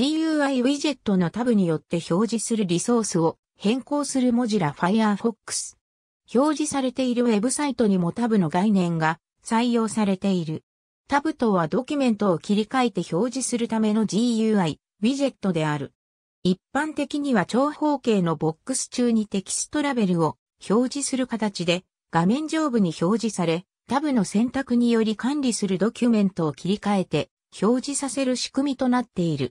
GUI ウィジェットのタブによって表示するリソースを変更する文字ら i Firefox。表示されているウェブサイトにもタブの概念が採用されている。タブとはドキュメントを切り替えて表示するための GUI、ウィジェットである。一般的には長方形のボックス中にテキストラベルを表示する形で画面上部に表示され、タブの選択により管理するドキュメントを切り替えて表示させる仕組みとなっている。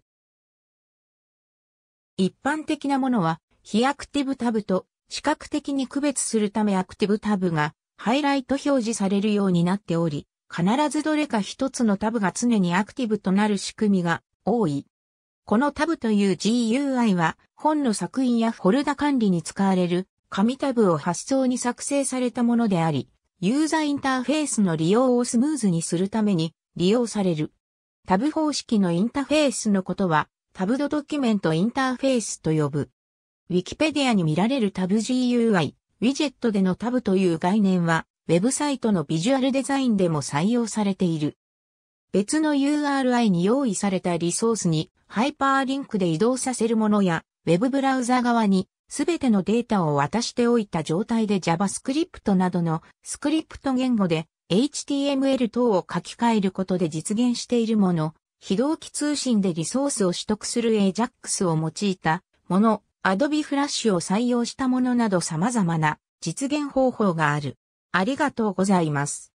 一般的なものは、非アクティブタブと視覚的に区別するためアクティブタブがハイライト表示されるようになっており、必ずどれか一つのタブが常にアクティブとなる仕組みが多い。このタブという GUI は本の作品やフォルダ管理に使われる紙タブを発想に作成されたものであり、ユーザーインターフェースの利用をスムーズにするために利用される。タブ方式のインターフェースのことはタブドドキュメントインターフェースと呼ぶ。ウィキペディアに見られるタブ GUI、ウィジェットでのタブという概念は、ウェブサイトのビジュアルデザインでも採用されている。別の URI に用意されたリソースにハイパーリンクで移動させるものや、ウェブブラウザ側にすべてのデータを渡しておいた状態で JavaScript などのスクリプト言語で HTML 等を書き換えることで実現しているもの非同期通信でリソースを取得する AJAX を用いたもの、Adobe Flash を採用したものなど様々な実現方法がある。ありがとうございます。